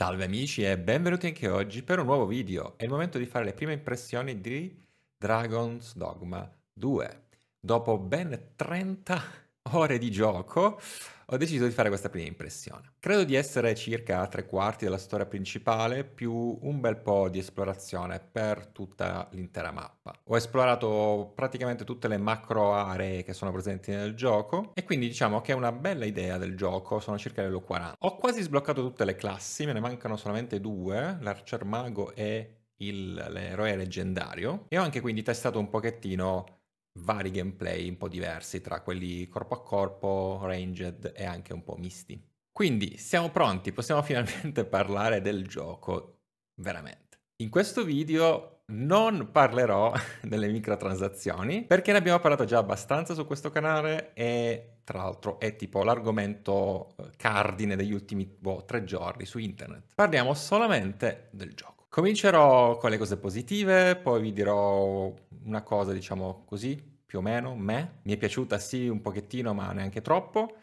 Salve amici e benvenuti anche oggi per un nuovo video. È il momento di fare le prime impressioni di Dragon's Dogma 2. Dopo ben 30 ore di gioco, ho deciso di fare questa prima impressione. Credo di essere circa a tre quarti della storia principale, più un bel po' di esplorazione per tutta l'intera mappa. Ho esplorato praticamente tutte le macro aree che sono presenti nel gioco e quindi diciamo che è una bella idea del gioco, sono circa livello 40. Ho quasi sbloccato tutte le classi, me ne mancano solamente due, l'arcier mago e l'eroe leggendario e ho anche quindi testato un pochettino vari gameplay un po' diversi tra quelli corpo a corpo, ranged e anche un po' misti. Quindi siamo pronti, possiamo finalmente parlare del gioco, veramente. In questo video non parlerò delle microtransazioni perché ne abbiamo parlato già abbastanza su questo canale e tra l'altro è tipo l'argomento eh, cardine degli ultimi boh, tre giorni su internet. Parliamo solamente del gioco. Comincerò con le cose positive, poi vi dirò una cosa, diciamo così, più o meno, me. Mi è piaciuta sì un pochettino, ma neanche troppo.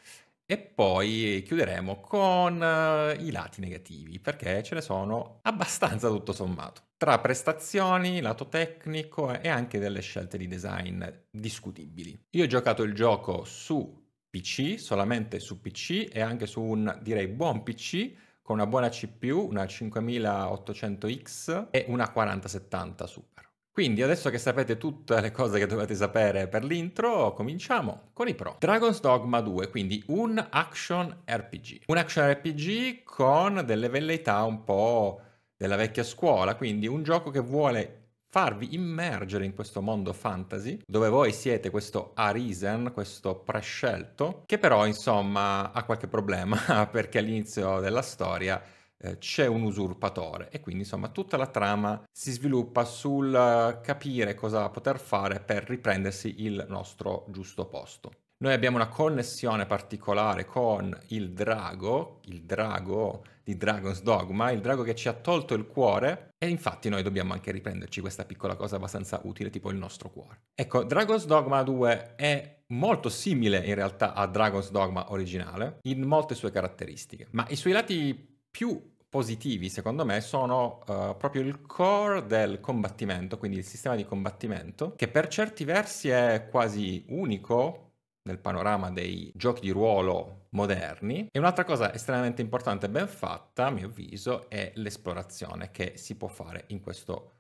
E poi chiuderemo con eh, i lati negativi, perché ce ne sono abbastanza tutto sommato. Tra prestazioni, lato tecnico e anche delle scelte di design discutibili. Io ho giocato il gioco su PC, solamente su PC e anche su un direi buon PC con una buona CPU, una 5800X e una 4070 Super. Quindi adesso che sapete tutte le cose che dovete sapere per l'intro, cominciamo con i pro. Dragon's Dogma 2, quindi un action RPG. Un action RPG con delle velleità un po' della vecchia scuola, quindi un gioco che vuole farvi immergere in questo mondo fantasy dove voi siete questo Arisen, questo prescelto, che però insomma ha qualche problema perché all'inizio della storia eh, c'è un usurpatore e quindi insomma tutta la trama si sviluppa sul eh, capire cosa poter fare per riprendersi il nostro giusto posto. Noi abbiamo una connessione particolare con il drago, il drago di Dragon's Dogma, il drago che ci ha tolto il cuore e infatti noi dobbiamo anche riprenderci questa piccola cosa abbastanza utile, tipo il nostro cuore. Ecco, Dragon's Dogma 2 è molto simile in realtà a Dragon's Dogma originale in molte sue caratteristiche, ma i suoi lati più positivi, secondo me, sono uh, proprio il core del combattimento, quindi il sistema di combattimento, che per certi versi è quasi unico nel panorama dei giochi di ruolo moderni. E un'altra cosa estremamente importante e ben fatta, a mio avviso, è l'esplorazione che si può fare in questo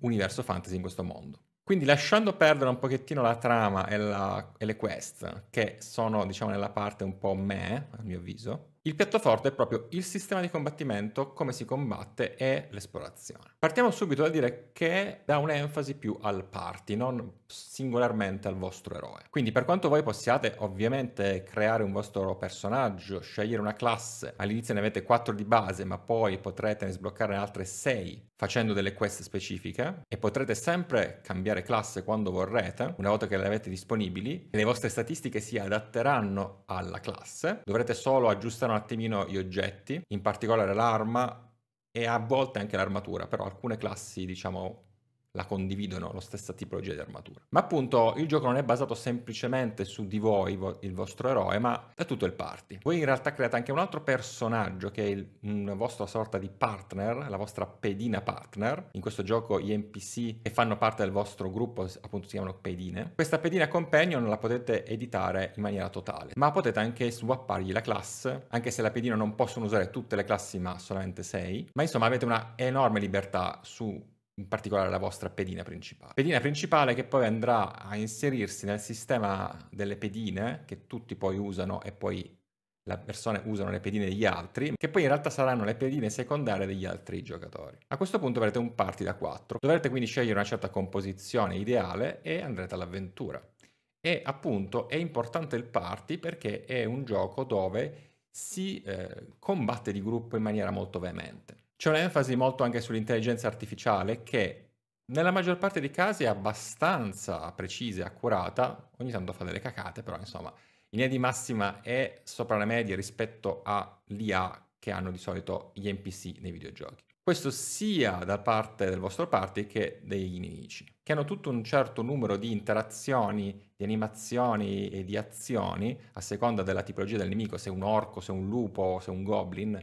universo fantasy, in questo mondo. Quindi lasciando perdere un pochettino la trama e, la, e le quest, che sono diciamo nella parte un po' me, a mio avviso, il piatto forte è proprio il sistema di combattimento, come si combatte e l'esplorazione. Partiamo subito dal dire che dà un'enfasi più al party, non singolarmente al vostro eroe. Quindi per quanto voi possiate ovviamente creare un vostro personaggio, scegliere una classe, all'inizio ne avete 4 di base, ma poi potrete ne sbloccare altre 6 facendo delle quest specifiche e potrete sempre cambiare classe quando vorrete, una volta che le avete disponibili, le vostre statistiche si adatteranno alla classe, dovrete solo aggiustare un attimino gli oggetti, in particolare l'arma e a volte anche l'armatura, però alcune classi diciamo la condividono, la stessa tipologia di armatura. Ma appunto il gioco non è basato semplicemente su di voi, il vostro eroe, ma da tutto il party. Voi in realtà create anche un altro personaggio che è il, una vostra sorta di partner, la vostra pedina partner. In questo gioco gli NPC che fanno parte del vostro gruppo appunto si chiamano pedine. Questa pedina companion la potete editare in maniera totale, ma potete anche swappargli la classe, anche se la pedina non possono usare tutte le classi ma solamente 6. Ma insomma avete una enorme libertà su in particolare la vostra pedina principale. Pedina principale che poi andrà a inserirsi nel sistema delle pedine che tutti poi usano e poi le persone usano le pedine degli altri, che poi in realtà saranno le pedine secondarie degli altri giocatori. A questo punto avrete un party da 4, dovrete quindi scegliere una certa composizione ideale e andrete all'avventura. E appunto è importante il party perché è un gioco dove si eh, combatte di gruppo in maniera molto veemente. C'è un'enfasi molto anche sull'intelligenza artificiale che nella maggior parte dei casi è abbastanza precisa e accurata, ogni tanto fa delle cacate, però insomma, in linea di massima è sopra la media rispetto all'IA che hanno di solito gli NPC nei videogiochi. Questo sia da parte del vostro party che dei nemici, che hanno tutto un certo numero di interazioni, di animazioni e di azioni, a seconda della tipologia del nemico, se è un orco, se è un lupo, se è un goblin,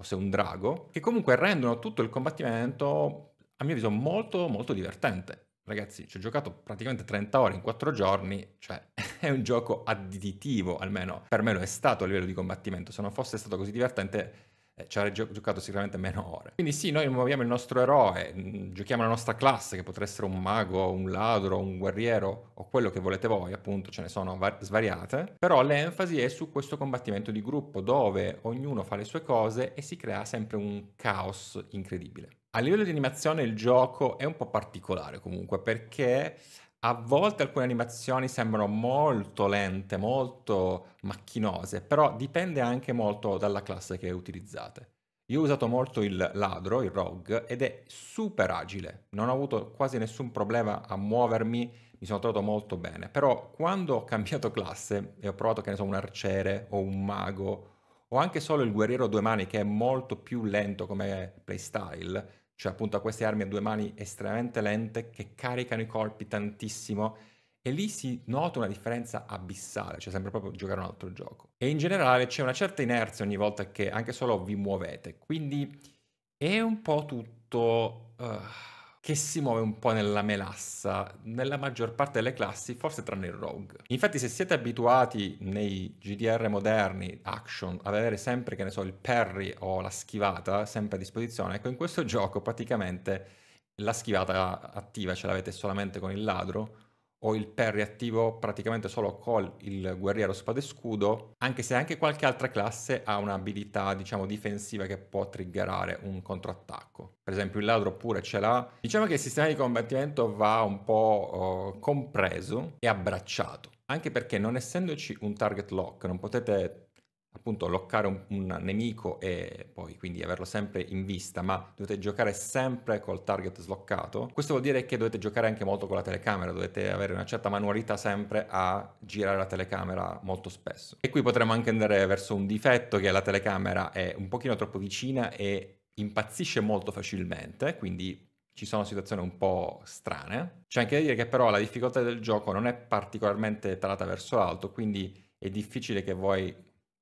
o se è un drago, che comunque rendono tutto il combattimento, a mio avviso, molto molto divertente. Ragazzi, ci ho giocato praticamente 30 ore in 4 giorni, cioè è un gioco additivo, almeno per me lo è stato a livello di combattimento. Se non fosse stato così divertente eh, ci ha giocato sicuramente meno ore. Quindi sì, noi muoviamo il nostro eroe, mm, giochiamo la nostra classe, che potrà essere un mago, un ladro, un guerriero o quello che volete voi, appunto ce ne sono var- svariate, però l'enfasi è su questo combattimento di gruppo dove ognuno fa le sue cose e si crea sempre un caos incredibile. A livello di animazione il gioco è un po' particolare comunque perché a volte alcune animazioni sembrano molto lente, molto macchinose, però dipende anche molto dalla classe che utilizzate. Io ho usato molto il ladro, il rogue, ed è super agile, non ho avuto quasi nessun problema a muovermi, mi sono trovato molto bene, però quando ho cambiato classe e ho provato che ne so un arciere o un mago o anche solo il guerriero due mani che è molto più lento come playstyle, cioè appunto a queste armi a due mani estremamente lente che caricano i colpi tantissimo e lì si nota una differenza abissale, cioè sembra proprio giocare un altro gioco. E in generale c'è una certa inerzia ogni volta che anche solo vi muovete, quindi è un po' tutto... Uh che si muove un po' nella melassa nella maggior parte delle classi, forse tranne il rogue. Infatti se siete abituati nei GDR moderni, action, ad avere sempre, che ne so, il parry o la schivata sempre a disposizione, ecco in questo gioco praticamente la schivata attiva ce l'avete solamente con il ladro, o il parry attivo praticamente solo col il guerriero spada e scudo, anche se anche qualche altra classe ha un'abilità, diciamo, difensiva che può triggerare un controattacco. Per esempio il ladro pure ce l'ha. Diciamo che il sistema di combattimento va un po' uh, compreso e abbracciato, anche perché non essendoci un target lock, non potete appunto loccare un, un, nemico e poi quindi averlo sempre in vista, ma dovete giocare sempre col target sloccato. Questo vuol dire che dovete giocare anche molto con la telecamera, dovete avere una certa manualità sempre a girare la telecamera molto spesso. E qui potremmo anche andare verso un difetto che la telecamera è un pochino troppo vicina e impazzisce molto facilmente, quindi ci sono situazioni un po' strane. C'è anche da dire che però la difficoltà del gioco non è particolarmente tarata verso l'alto, quindi è difficile che voi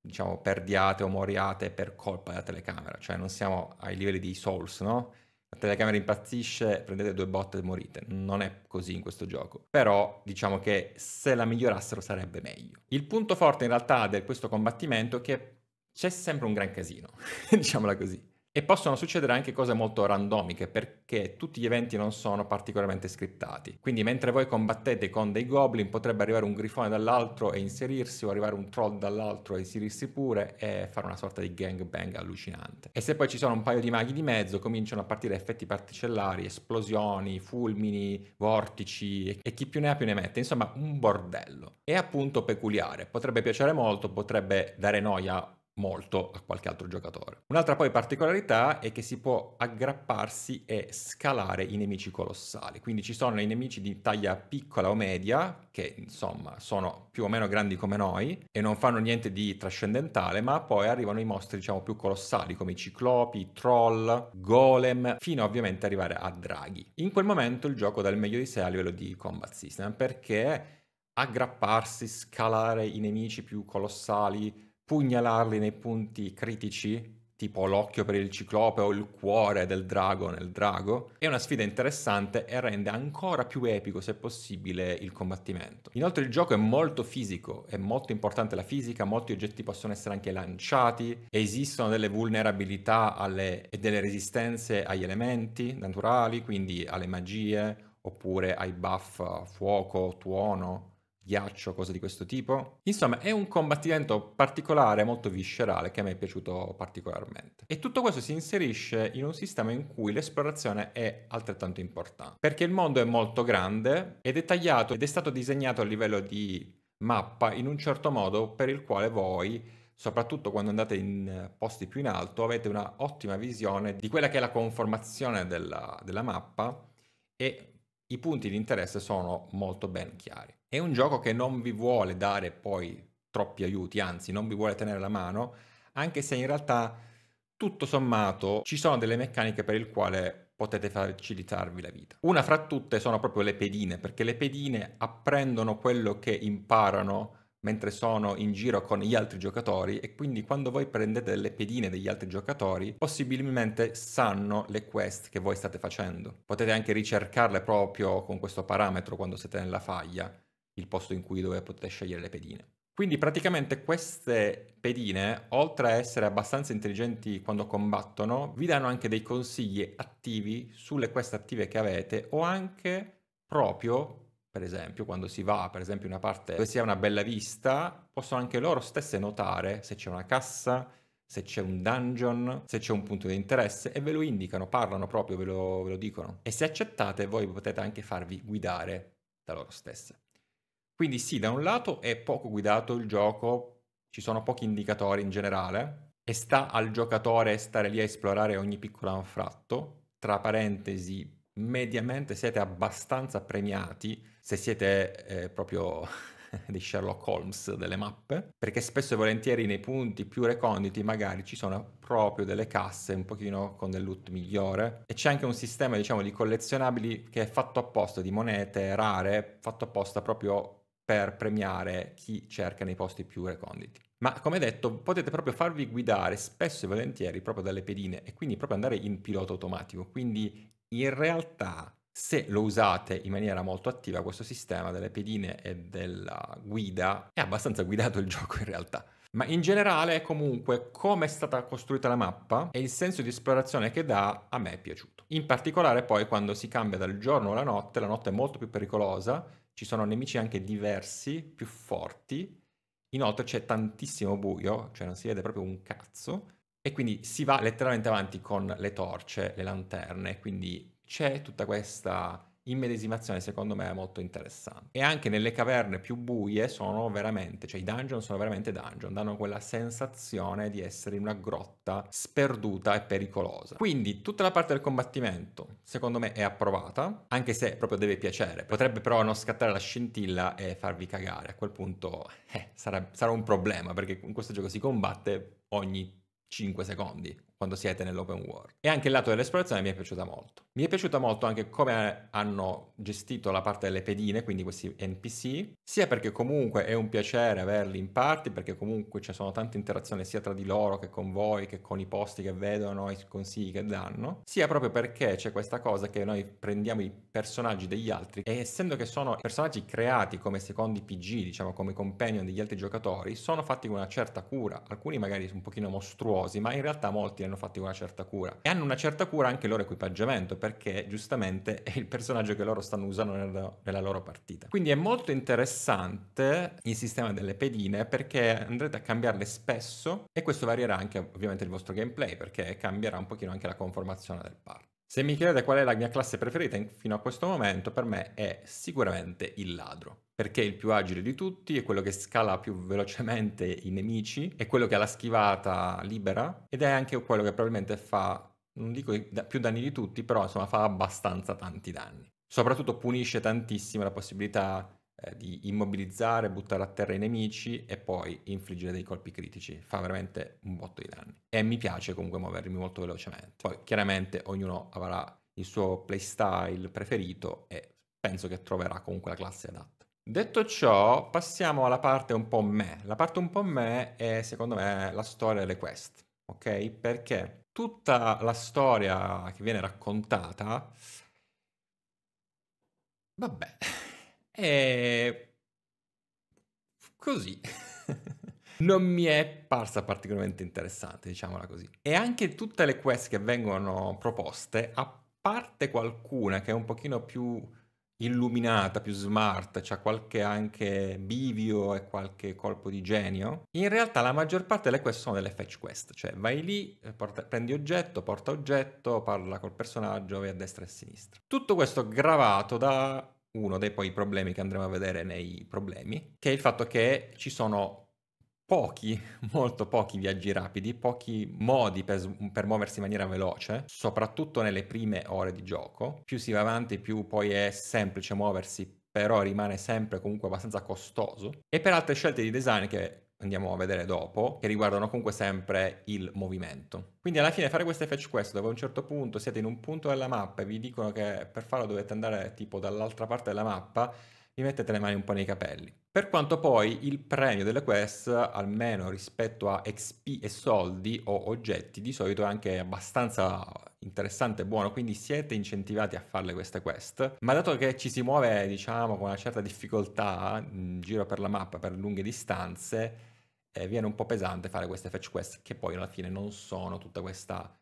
diciamo, perdiate o moriate per colpa della telecamera, cioè non siamo ai livelli di Souls, no? La telecamera impazzisce, prendete due botte e morite. Non è così in questo gioco. Però diciamo che se la migliorassero sarebbe meglio. Il punto forte in realtà di questo combattimento è che c'è sempre un gran casino, diciamola così. E possono succedere anche cose molto randomiche perché tutti gli eventi non sono particolarmente scriptati. Quindi mentre voi combattete con dei goblin potrebbe arrivare un grifone dall'altro e inserirsi o arrivare un troll dall'altro e inserirsi pure e fare una sorta di gangbang allucinante. E se poi ci sono un paio di maghi di mezzo cominciano a partire effetti particellari, esplosioni, fulmini, vortici e chi più ne ha più ne mette. Insomma un bordello. È appunto peculiare, potrebbe piacere molto, potrebbe dare noia molto a qualche altro giocatore. Un'altra poi particolarità è che si può aggrapparsi e scalare i nemici colossali, quindi ci sono i nemici di taglia piccola o media, che insomma sono più o meno grandi come noi e non fanno niente di trascendentale, ma poi arrivano i mostri diciamo più colossali come i ciclopi, i troll, golem, fino ovviamente ad arrivare a draghi. In quel momento il gioco dà il meglio di sé a livello di combat system perché aggrapparsi, scalare i nemici più colossali, pugnalarli nei punti critici, tipo l'occhio per il ciclope o il cuore del drago nel drago, è una sfida interessante e rende ancora più epico, se possibile, il combattimento. Inoltre il gioco è molto fisico, è molto importante la fisica, molti oggetti possono essere anche lanciati, esistono delle vulnerabilità alle... e delle resistenze agli elementi naturali, quindi alle magie, oppure ai buff fuoco, tuono, ghiaccio, cose di questo tipo. Insomma, è un combattimento particolare, molto viscerale, che a me è piaciuto particolarmente. E tutto questo si inserisce in un sistema in cui l'esplorazione è altrettanto importante, perché il mondo è molto grande, è dettagliato ed è stato disegnato a livello di mappa in un certo modo per il quale voi soprattutto quando andate in posti più in alto avete una ottima visione di quella che è la conformazione della, della mappa e i punti di interesse sono molto ben chiari. È un gioco che non vi vuole dare poi troppi aiuti, anzi non vi vuole tenere la mano, anche se in realtà tutto sommato ci sono delle meccaniche per le quali potete facilitarvi la vita. Una fra tutte sono proprio le pedine, perché le pedine apprendono quello che imparano mentre sono in giro con gli altri giocatori e quindi quando voi prendete le pedine degli altri giocatori possibilmente sanno le quest che voi state facendo. Potete anche ricercarle proprio con questo parametro quando siete nella faglia il posto in cui dove poter scegliere le pedine. Quindi praticamente queste pedine, oltre a essere abbastanza intelligenti quando combattono, vi danno anche dei consigli attivi sulle queste attive che avete o anche proprio, per esempio, quando si va per esempio in una parte dove si ha una bella vista, possono anche loro stesse notare se c'è una cassa, se c'è un dungeon, se c'è un punto di interesse e ve lo indicano, parlano proprio, ve lo, ve lo dicono. E se accettate voi potete anche farvi guidare da loro stesse. Quindi sì, da un lato è poco guidato il gioco, ci sono pochi indicatori in generale, e sta al giocatore stare lì a esplorare ogni piccolo anfratto. Tra parentesi, mediamente siete abbastanza premiati se siete eh, proprio dei Sherlock Holmes delle mappe, perché spesso e volentieri nei punti più reconditi magari ci sono proprio delle casse un pochino con del loot migliore e c'è anche un sistema diciamo di collezionabili che è fatto apposta di monete rare, fatto apposta proprio per premiare chi cerca nei posti più reconditi. Ma come detto, potete proprio farvi guidare spesso e volentieri proprio dalle pedine e quindi proprio andare in pilota automatico. Quindi in realtà se lo usate in maniera molto attiva questo sistema delle pedine e della guida è abbastanza guidato il gioco in realtà. Ma in generale comunque come è stata costruita la mappa e il senso di esplorazione che dà a me è piaciuto. In particolare poi quando si cambia dal giorno alla notte, la notte è molto più pericolosa ci sono nemici anche diversi, più forti, inoltre c'è tantissimo buio, cioè non si vede proprio un cazzo, e quindi si va letteralmente avanti con le torce, le lanterne, quindi c'è tutta questa immedesimazione secondo me è molto interessante. E anche nelle caverne più buie sono veramente, cioè i dungeon sono veramente dungeon, danno quella sensazione di essere in una grotta sperduta e pericolosa. Quindi tutta la parte del combattimento secondo me è approvata, anche se proprio deve piacere. Potrebbe però non scattare la scintilla e farvi cagare, a quel punto eh, sarà, sarà un problema perché in questo gioco si combatte ogni 5 secondi quando siete nell'open world. E anche il lato dell'esplorazione mi è piaciuta molto. Mi è piaciuta molto anche come hanno gestito la parte delle pedine, quindi questi NPC, sia perché comunque è un piacere averli in party, perché comunque ci sono tante interazioni sia tra di loro che con voi, che con i posti che vedono, i consigli che danno, sia proprio perché c'è questa cosa che noi prendiamo i personaggi degli altri e essendo che sono personaggi creati come secondi PG, diciamo come companion degli altri giocatori, sono fatti con una certa cura, alcuni magari un pochino mostruosi, ma in realtà molti hanno fatti una certa cura. E hanno una certa cura anche il loro equipaggiamento, perché giustamente è il personaggio che loro stanno usando nella, nella loro partita. Quindi è molto interessante il sistema delle pedine perché andrete a cambiarle spesso e questo varierà anche ovviamente il vostro gameplay perché cambierà un pochino anche la conformazione del parco. Se mi chiedete qual è la mia classe preferita fino a questo momento, per me è sicuramente il ladro, perché è il più agile di tutti, è quello che scala più velocemente i nemici, è quello che ha la schivata libera ed è anche quello che probabilmente fa, non dico più danni di tutti, però insomma fa abbastanza tanti danni. Soprattutto punisce tantissimo la possibilità eh, di immobilizzare, buttare a terra i nemici e poi infliggere dei colpi critici. Fa veramente un botto di danni. E mi piace comunque muovermi molto velocemente. Poi chiaramente ognuno avrà il suo playstyle preferito e penso che troverà comunque la classe adatta. Detto ciò, passiamo alla parte un po' me. La parte un po' me è secondo me la storia delle quest, ok? Perché tutta la storia che viene raccontata... Vabbè, e ehm, così. non mi è parsa particolarmente interessante, diciamola così. E anche tutte le quest che vengono proposte, a parte qualcuna che è un pochino più illuminata, più smart, c'ha qualche anche bivio e qualche colpo di genio, in realtà la maggior parte delle quest sono delle fetch quest, cioè vai lì, eh, porta, prendi oggetto, porta oggetto, parla col personaggio, vai a destra e a sinistra. Tutto questo gravato da uno dei poi problemi che andremo a vedere nei problemi, che è il fatto che ci sono pochi, molto pochi viaggi rapidi, pochi modi per, per, muoversi in maniera veloce, soprattutto nelle prime ore di gioco. Più si va avanti, più poi è semplice muoversi, però rimane sempre comunque abbastanza costoso. E per altre scelte di design che andiamo a vedere dopo, che riguardano comunque sempre il movimento. Quindi alla fine fare queste fetch quest dove a un certo punto siete in un punto della mappa e vi dicono che per farlo dovete andare tipo dall'altra parte della mappa, vi mettete le mani un po' nei capelli. Per quanto poi il premio delle quest, almeno rispetto a XP e soldi o oggetti, di solito è anche abbastanza interessante buono, quindi siete incentivati a farle queste quest, ma dato che ci si muove diciamo con una certa difficoltà in giro per la mappa per lunghe distanze, eh, viene un po' pesante fare queste fetch quest che poi alla fine non sono tutta questa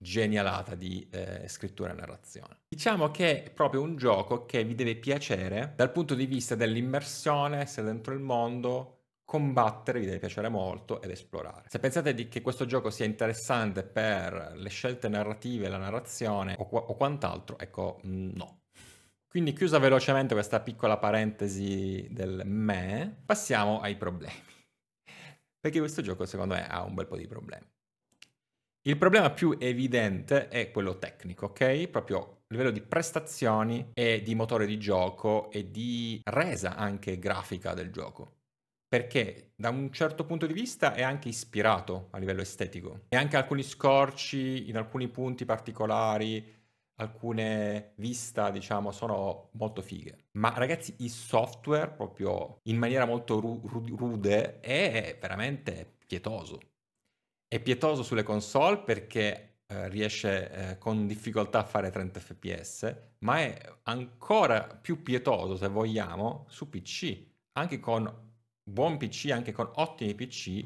genialata di eh, scrittura e narrazione. Diciamo che è proprio un gioco che vi deve piacere dal punto di vista dell'immersione, se dentro il mondo, combattere vi deve piacere molto ed esplorare. Se pensate di, che questo gioco sia interessante per le scelte narrative, la narrazione o, o quant'altro, ecco mm, no. Quindi chiusa velocemente questa piccola parentesi del me, passiamo ai problemi. Perché questo gioco secondo me ha un bel po' di problemi. Il problema più evidente è quello tecnico, ok? Proprio a livello di prestazioni e di motore di gioco e di resa anche grafica del gioco perché da un certo punto di vista è anche ispirato a livello estetico e anche alcuni scorci in alcuni punti particolari alcune vista diciamo sono molto fighe ma ragazzi il software proprio in maniera molto ru- ru- rude è veramente pietoso è pietoso sulle console perché eh, riesce eh, con difficoltà a fare 30 fps ma è ancora più pietoso se vogliamo su pc anche con buon PC, anche con ottimi PC,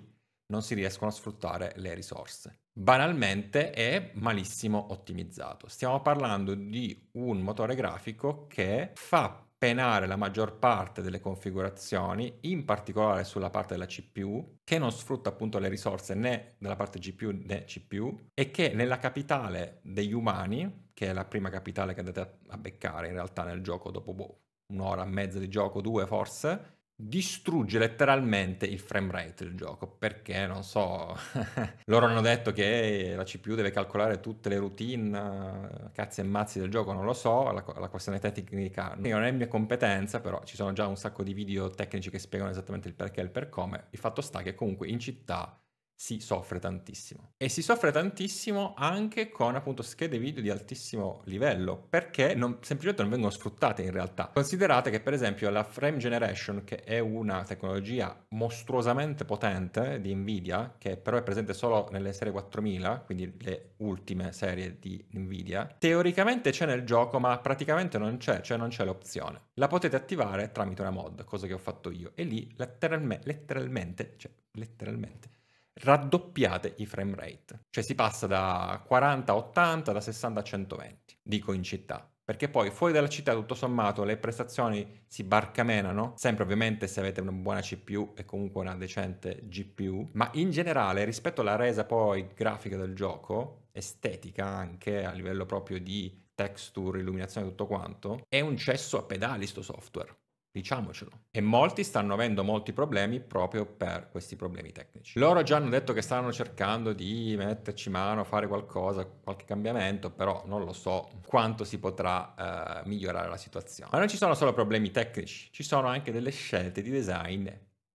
non si riescono a sfruttare le risorse. Banalmente è malissimo ottimizzato. Stiamo parlando di un motore grafico che fa penare la maggior parte delle configurazioni, in particolare sulla parte della CPU, che non sfrutta appunto le risorse né della parte GPU né CPU e che nella capitale degli umani, che è la prima capitale che andate a beccare in realtà nel gioco dopo boh, un'ora e mezza di gioco, due forse, distrugge letteralmente il frame rate del gioco perché non so loro hanno detto che la CPU deve calcolare tutte le routine cazzi e mazzi del gioco non lo so la, la questione tecnica non è mia competenza però ci sono già un sacco di video tecnici che spiegano esattamente il perché e il per come il fatto sta che comunque in città si soffre tantissimo. E si soffre tantissimo anche con appunto schede video di altissimo livello, perché non, semplicemente non vengono sfruttate in realtà. Considerate che per esempio la frame generation, che è una tecnologia mostruosamente potente di Nvidia, che però è presente solo nelle serie 4000, quindi le ultime serie di Nvidia, teoricamente c'è nel gioco, ma praticamente non c'è, cioè non c'è l'opzione. La potete attivare tramite una mod, cosa che ho fatto io, e lì letteralme, letteralmente, cioè letteralmente raddoppiate i frame rate, cioè si passa da 40 a 80, da 60 a 120, dico in città. Perché poi fuori dalla città tutto sommato le prestazioni si barcamenano, sempre ovviamente se avete una buona CPU e comunque una decente GPU, ma in generale rispetto alla resa poi grafica del gioco, estetica anche a livello proprio di texture, illuminazione tutto quanto, è un cesso a pedali sto software. Diciamocelo. E molti stanno avendo molti problemi proprio per questi problemi tecnici. Loro già hanno detto che stanno cercando di metterci mano, fare qualcosa, qualche cambiamento, però non lo so quanto si potrà eh, migliorare la situazione. Ma non ci sono solo problemi tecnici, ci sono anche delle scelte di design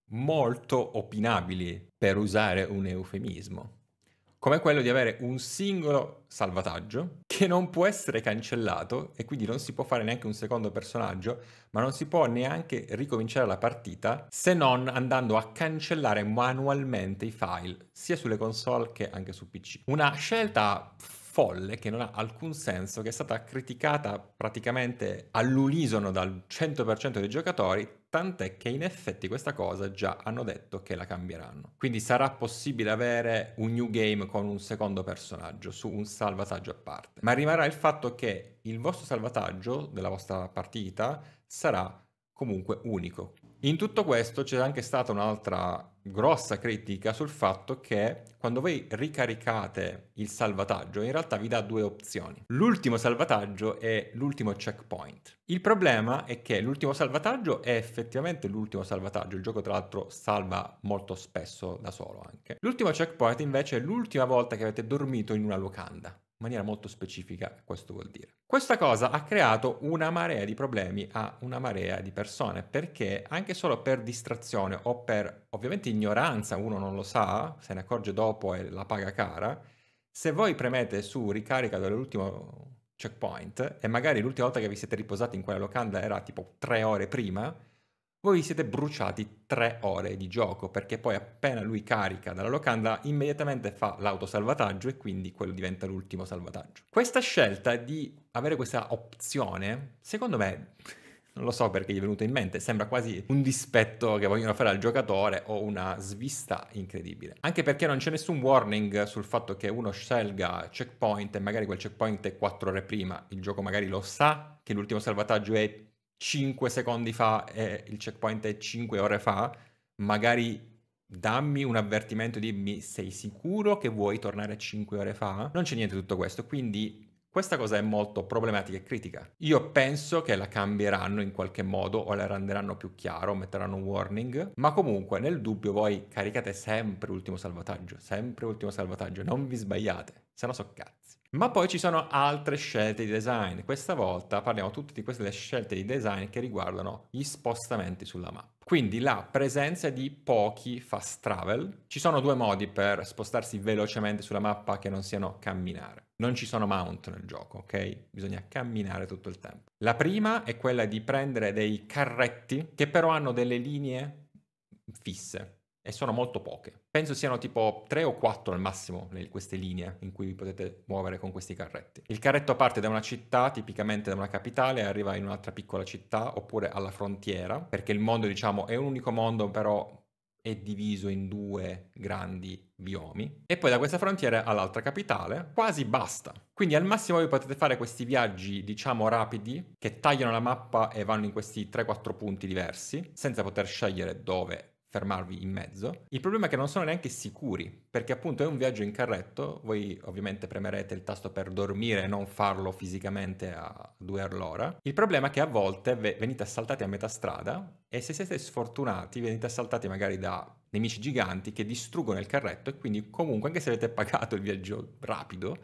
molto opinabili, per usare un eufemismo come quello di avere un singolo salvataggio che non può essere cancellato e quindi non si può fare neanche un secondo personaggio, ma non si può neanche ricominciare la partita se non andando a cancellare manualmente i file sia sulle console che anche su PC. Una scelta folle che non ha alcun senso, che è stata criticata praticamente all'unisono dal 100% dei giocatori, tant'è che in effetti questa cosa già hanno detto che la cambieranno. Quindi sarà possibile avere un new game con un secondo personaggio su un salvataggio a parte. Ma rimarrà il fatto che il vostro salvataggio della vostra partita sarà comunque unico. In tutto questo c'è anche stata un'altra grossa critica sul fatto che quando voi ricaricate il salvataggio in realtà vi dà due opzioni. L'ultimo salvataggio e l'ultimo checkpoint. Il problema è che l'ultimo salvataggio è effettivamente l'ultimo salvataggio, il gioco tra l'altro salva molto spesso da solo anche. L'ultimo checkpoint invece è l'ultima volta che avete dormito in una locanda in maniera molto specifica questo vuol dire. Questa cosa ha creato una marea di problemi a una marea di persone perché anche solo per distrazione o per ovviamente ignoranza, uno non lo sa, se ne accorge dopo e la paga cara, se voi premete su ricarica dall'ultimo checkpoint e magari l'ultima volta che vi siete riposati in quella locanda era tipo tre ore prima, voi vi siete bruciati tre ore di gioco perché poi appena lui carica dalla locanda immediatamente fa l'autosalvataggio e quindi quello diventa l'ultimo salvataggio. Questa scelta di avere questa opzione, secondo me, non lo so perché gli è venuto in mente, sembra quasi un dispetto che vogliono fare al giocatore o una svista incredibile. Anche perché non c'è nessun warning sul fatto che uno scelga checkpoint e magari quel checkpoint è quattro ore prima, il gioco magari lo sa che l'ultimo salvataggio è 5 secondi fa e il checkpoint è 5 ore fa, magari dammi un avvertimento, dimmi sei sicuro che vuoi tornare 5 ore fa? Non c'è niente di tutto questo, quindi questa cosa è molto problematica e critica. Io penso che la cambieranno in qualche modo o la renderanno più chiaro, metteranno un warning, ma comunque nel dubbio voi caricate sempre ultimo salvataggio, sempre ultimo salvataggio, non vi sbagliate, se no so cazzi. Ma poi ci sono altre scelte di design. Questa volta parliamo tutte di queste scelte di design che riguardano gli spostamenti sulla mappa. Quindi la presenza di pochi fast travel. Ci sono due modi per spostarsi velocemente sulla mappa che non siano camminare. Non ci sono mount nel gioco, ok? Bisogna camminare tutto il tempo. La prima è quella di prendere dei carretti che però hanno delle linee fisse e sono molto poche. Penso siano tipo 3 o 4 al massimo le, queste linee in cui vi potete muovere con questi carretti. Il carretto parte da una città, tipicamente da una capitale, e arriva in un'altra piccola città oppure alla frontiera, perché il mondo diciamo è un unico mondo però è diviso in due grandi biomi e poi da questa frontiera all'altra capitale quasi basta. Quindi al massimo vi potete fare questi viaggi diciamo rapidi che tagliano la mappa e vanno in questi 3-4 punti diversi senza poter scegliere dove fermarvi in mezzo. Il problema è che non sono neanche sicuri, perché appunto è un viaggio in carretto, voi ovviamente premerete il tasto per dormire e non farlo fisicamente a due all'ora. Il problema è che a volte venite assaltati a metà strada e se siete sfortunati venite assaltati magari da nemici giganti che distruggono il carretto e quindi comunque anche se avete pagato il viaggio rapido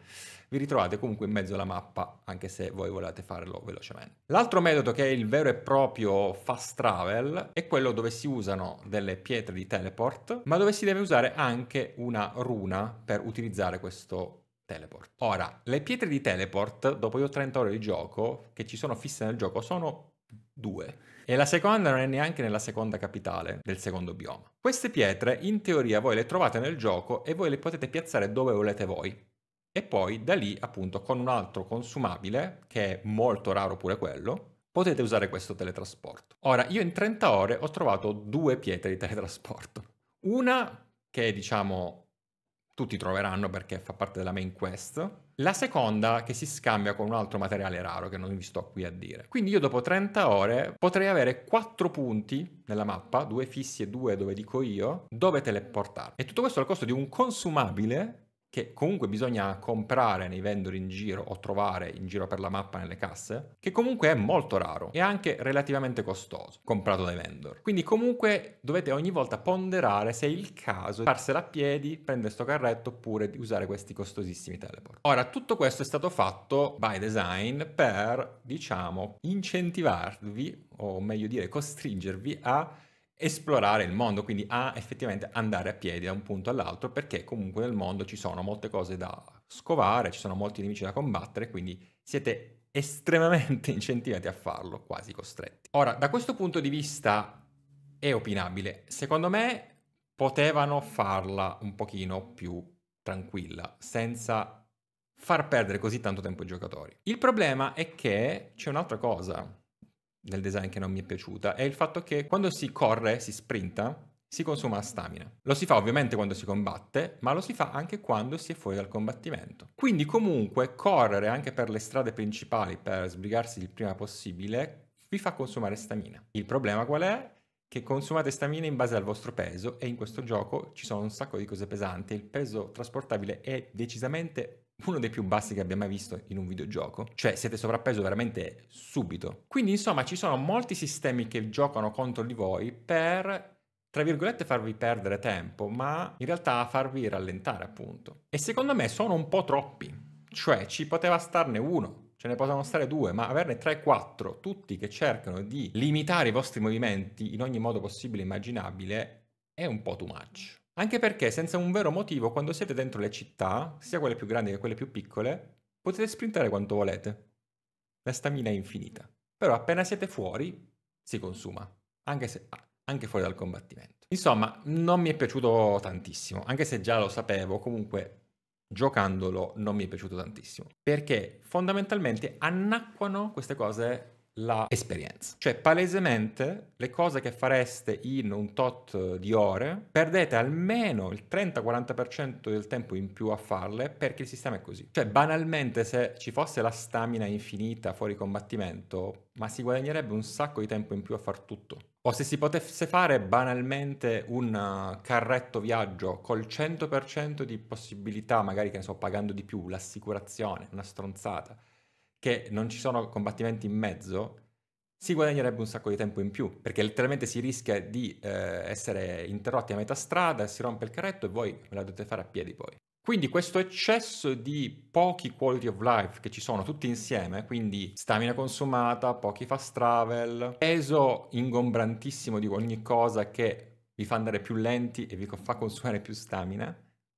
vi ritrovate comunque in mezzo alla mappa anche se voi volete farlo velocemente. L'altro metodo che è il vero e proprio fast travel è quello dove si usano delle pietre di teleport ma dove si deve usare anche una runa per utilizzare questo teleport. Ora, le pietre di teleport dopo io 30 ore di gioco che ci sono fisse nel gioco sono due e la seconda non è neanche nella seconda capitale del secondo bioma. Queste pietre in teoria voi le trovate nel gioco e voi le potete piazzare dove volete voi. E poi da lì appunto con un altro consumabile, che è molto raro pure quello, potete usare questo teletrasporto. Ora, io in 30 ore ho trovato due pietre di teletrasporto. Una che diciamo tutti troveranno perché fa parte della main quest, la seconda che si scambia con un altro materiale raro che non vi sto qui a dire. Quindi io dopo 30 ore potrei avere 4 punti nella mappa, due fissi e due dove dico io, dove teleportare. E tutto questo al costo di un consumabile che comunque bisogna comprare nei vendor in giro o trovare in giro per la mappa nelle casse, che comunque è molto raro e anche relativamente costoso, comprato dai vendor. Quindi comunque dovete ogni volta ponderare se è il caso di farsela a piedi, prendere sto carretto oppure di usare questi costosissimi teleport. Ora, tutto questo è stato fatto by design per, diciamo, incentivarvi, o meglio dire costringervi a esplorare il mondo, quindi a effettivamente andare a piedi da un punto all'altro, perché comunque nel mondo ci sono molte cose da scovare, ci sono molti nemici da combattere, quindi siete estremamente incentivati a farlo, quasi costretti. Ora, da questo punto di vista è opinabile. Secondo me potevano farla un pochino più tranquilla, senza far perdere così tanto tempo ai giocatori. Il problema è che c'è un'altra cosa del design che non mi è piaciuta è il fatto che quando si corre, si sprinta, si consuma stamina. Lo si fa ovviamente quando si combatte, ma lo si fa anche quando si è fuori dal combattimento. Quindi comunque correre anche per le strade principali per sbrigarsi il prima possibile vi fa consumare stamina. Il problema qual è? Che consumate stamina in base al vostro peso e in questo gioco ci sono un sacco di cose pesanti, il peso trasportabile è decisamente uno dei più bassi che abbia mai visto in un videogioco, cioè siete sovrappeso veramente subito. Quindi insomma ci sono molti sistemi che giocano contro di voi per tra virgolette farvi perdere tempo, ma in realtà farvi rallentare appunto. E secondo me sono un po' troppi. Cioè ci poteva starne uno, ce ne possono stare due, ma averne 3-4, tutti che cercano di limitare i vostri movimenti in ogni modo possibile e immaginabile, è un po' too much. Anche perché senza un vero motivo quando siete dentro le città, sia quelle più grandi che quelle più piccole, potete sprintare quanto volete. La stamina è infinita. Però appena siete fuori, si consuma. Anche se... anche fuori dal combattimento. Insomma, non mi è piaciuto tantissimo, anche se già lo sapevo, comunque giocandolo non mi è piaciuto tantissimo, perché fondamentalmente annacquano queste cose l'esperienza. Cioè, palesemente, le cose che fareste in un tot di ore, perdete almeno il 30-40% del tempo in più a farle perché il sistema è così. Cioè, banalmente, se ci fosse la stamina infinita fuori combattimento, ma si guadagnerebbe un sacco di tempo in più a far tutto. O se si potesse fare banalmente un carretto viaggio col 100% di possibilità, magari che ne so, pagando di più, l'assicurazione, una stronzata, che non ci sono combattimenti in mezzo, si guadagnerebbe un sacco di tempo in più, perché letteralmente si rischia di eh, essere interrotti a metà strada, si rompe il carretto e voi me la dovete fare a piedi poi. Quindi questo eccesso di pochi quality of life che ci sono tutti insieme, quindi stamina consumata, pochi fast travel, peso ingombrantissimo di ogni cosa che vi fa andare più lenti e vi fa consumare più stamina,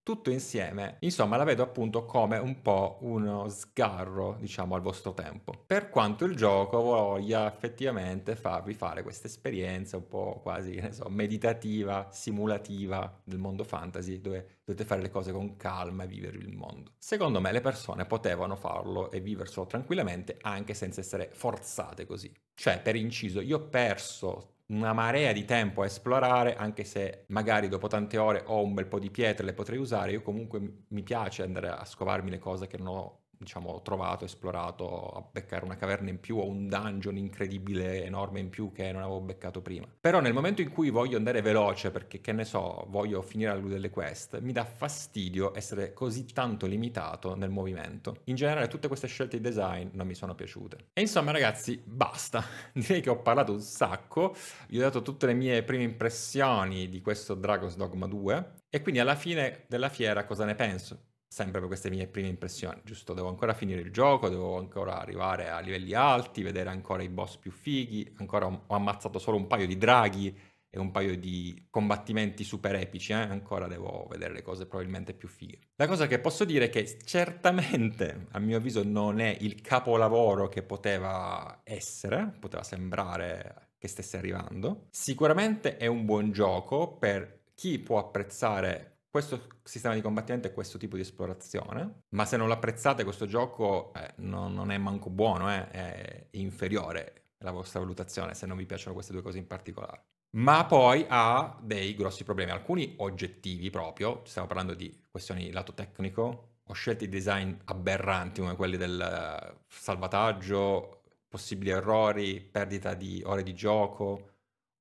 tutto insieme, insomma la vedo appunto come un po' uno sgarro, diciamo, al vostro tempo. Per quanto il gioco voglia effettivamente farvi fare questa esperienza un po' quasi, ne so, meditativa, simulativa del mondo fantasy, dove dovete fare le cose con calma e vivere il mondo. Secondo me le persone potevano farlo e viverselo tranquillamente anche senza essere forzate così. Cioè, per inciso, io ho perso una marea di tempo a esplorare, anche se magari dopo tante ore ho un bel po' di pietre, le potrei usare, io comunque mi piace andare a scovarmi le cose che non ho diciamo, trovato, esplorato, a beccare una caverna in più o un dungeon incredibile, enorme in più che non avevo beccato prima. Però nel momento in cui voglio andare veloce, perché che ne so, voglio finire la delle quest, mi dà fastidio essere così tanto limitato nel movimento. In generale tutte queste scelte di design non mi sono piaciute. E insomma ragazzi, basta. Direi che ho parlato un sacco, vi ho dato tutte le mie prime impressioni di questo Dragon's Dogma 2 e quindi alla fine della fiera cosa ne penso? sempre per queste mie prime impressioni, giusto? Devo ancora finire il gioco, devo ancora arrivare a livelli alti, vedere ancora i boss più fighi, ancora ho ammazzato solo un paio di draghi e un paio di combattimenti super epici, eh? ancora devo vedere le cose probabilmente più fighe. La cosa che posso dire è che certamente, a mio avviso, non è il capolavoro che poteva essere, poteva sembrare che stesse arrivando. Sicuramente è un buon gioco per chi può apprezzare questo sistema di combattimento e questo tipo di esplorazione, ma se non l'apprezzate, questo gioco eh, non, non, è manco buono, eh, è inferiore la vostra valutazione se non vi piacciono queste due cose in particolare. Ma poi ha dei grossi problemi, alcuni oggettivi proprio, stiamo parlando di questioni di lato tecnico, ho scelto i design aberranti come quelli del eh, salvataggio, possibili errori, perdita di ore di gioco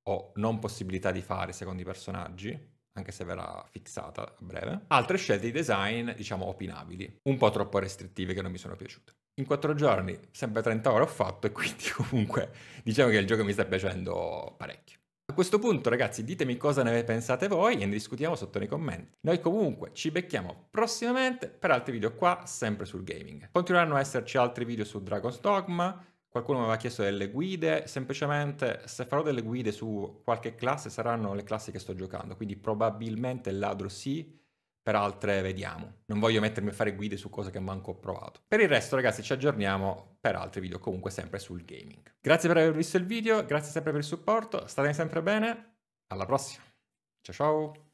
o non possibilità di fare secondo i personaggi, anche se verrà fissata a breve, altre scelte di design, diciamo, opinabili, un po' troppo restrittive che non mi sono piaciute. In quattro giorni, sempre 30 ore ho fatto e quindi comunque diciamo che il gioco mi sta piacendo parecchio. A questo punto ragazzi ditemi cosa ne pensate voi e ne discutiamo sotto nei commenti. Noi comunque ci becchiamo prossimamente per altri video qua sempre sul gaming. Continueranno a esserci altri video su Dragon's Dogma, Qualcuno mi aveva chiesto delle guide, semplicemente se farò delle guide su qualche classe saranno le classi che sto giocando, quindi probabilmente ladro sì, per altre vediamo. Non voglio mettermi a fare guide su cose che manco ho provato. Per il resto ragazzi ci aggiorniamo per altri video comunque sempre sul gaming. Grazie per aver visto il video, grazie sempre per il supporto, state sempre bene, alla prossima, ciao ciao!